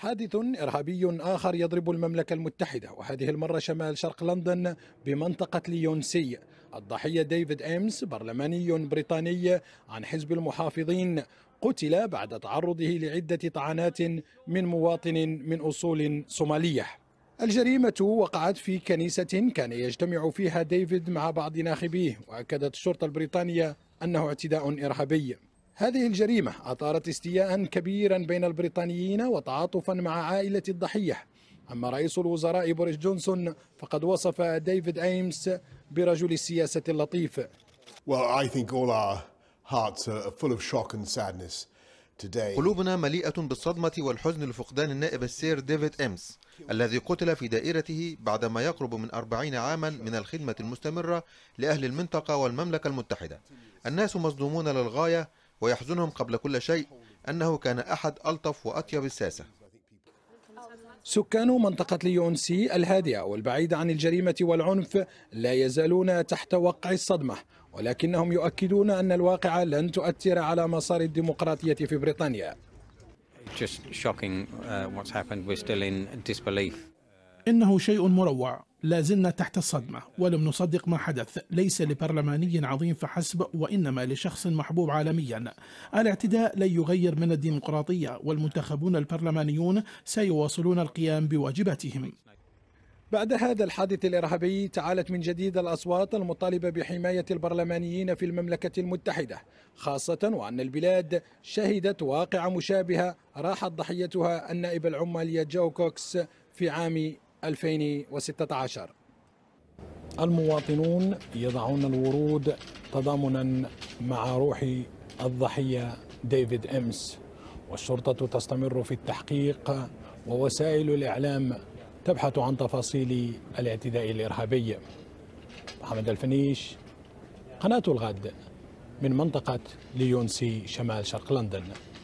حادث إرهابي آخر يضرب المملكة المتحدة وهذه المرة شمال شرق لندن بمنطقة ليونسي الضحية ديفيد إيمس برلماني بريطاني عن حزب المحافظين قتل بعد تعرضه لعدة طعنات من مواطن من أصول صومالية الجريمة وقعت في كنيسة كان يجتمع فيها ديفيد مع بعض ناخبيه وأكدت الشرطة البريطانية أنه اعتداء إرهابي هذه الجريمة أثارت استياء كبيرا بين البريطانيين وتعاطفا مع عائلة الضحية أما رئيس الوزراء بوريس جونسون فقد وصف ديفيد أيمس برجل السياسة اللطيف قلوبنا مليئة بالصدمة والحزن لفقدان النائب السير ديفيد أيمس الذي قتل في دائرته بعدما يقرب من أربعين عاما من الخدمة المستمرة لأهل المنطقة والمملكة المتحدة الناس مصدومون للغاية ويحزنهم قبل كل شيء أنه كان أحد ألطف وأطيب الساسة سكان منطقة ليونسي الهادئة والبعيدة عن الجريمة والعنف لا يزالون تحت وقع الصدمة ولكنهم يؤكدون أن الواقع لن تؤثر على مسار الديمقراطية في بريطانيا uh, إنه شيء مروع لا زلنا تحت الصدمة ولم نصدق ما حدث ليس لبرلماني عظيم فحسب وإنما لشخص محبوب عالميا الاعتداء لن يغير من الديمقراطية والمنتخبون البرلمانيون سيواصلون القيام بواجباتهم بعد هذا الحادث الإرهابي تعالت من جديد الأصوات المطالبة بحماية البرلمانيين في المملكة المتحدة خاصة وأن البلاد شهدت واقعة مشابهة راحت ضحيتها النائب العمالية جو كوكس في عام 2016 المواطنون يضعون الورود تضامنا مع روح الضحية ديفيد إمس والشرطة تستمر في التحقيق ووسائل الإعلام تبحث عن تفاصيل الاعتداء الإرهابي محمد الفنيش قناة الغد من منطقة ليونسي شمال شرق لندن